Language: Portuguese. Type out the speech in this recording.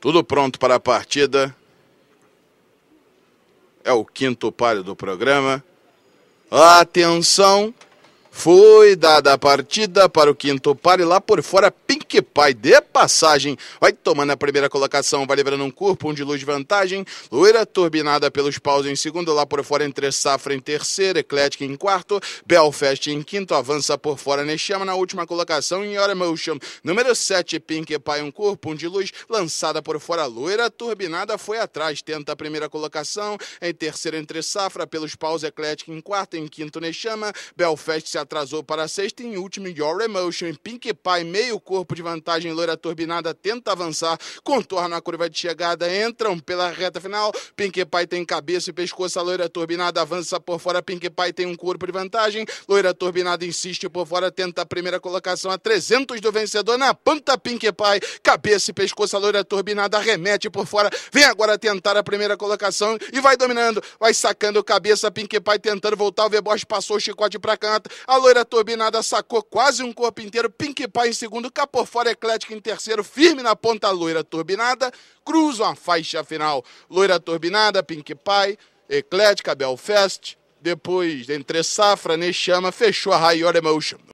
Tudo pronto para a partida. É o quinto páreo do programa. Atenção! Foi dada a partida para o quinto par e lá por fora, Pink Pie de passagem. Vai tomando a primeira colocação, vai levando um corpo, um de luz de vantagem. Loira turbinada pelos paus em segundo, lá por fora, entre Safra em terceiro, Eclética em quarto, Belfast em quinto, avança por fora, nechama na última colocação em Hora Motion. Número 7, Pink Pie, um corpo, um de luz, lançada por fora, Loira turbinada foi atrás, tenta a primeira colocação, em terceiro, entre Safra, pelos paus, Eclética em quarto, em quinto, nechama Belfast se atrasou para a sexta em último Your Emotion. Pink Pie, meio corpo de vantagem, loira turbinada, tenta avançar, contorna a curva de chegada, entram pela reta final. Pink Pie tem cabeça e pescoço, a loira turbinada avança por fora. Pink Pie tem um corpo de vantagem, loira turbinada insiste por fora, tenta a primeira colocação a 300 do vencedor na panta Pink Pie, cabeça e pescoço, a loira turbinada remete por fora, vem agora tentar a primeira colocação e vai dominando, vai sacando cabeça, Pink Pie tentando voltar, o Vebosch passou o chicote para canto, a loira turbinada sacou quase um corpo inteiro, Pink Pie em segundo, fora Eclética em terceiro, firme na ponta, loira turbinada, cruzam a faixa final. Loira turbinada, Pink Pie, Eclética, Belfast, depois, entre Safra, Chama fechou a High Order Emotion.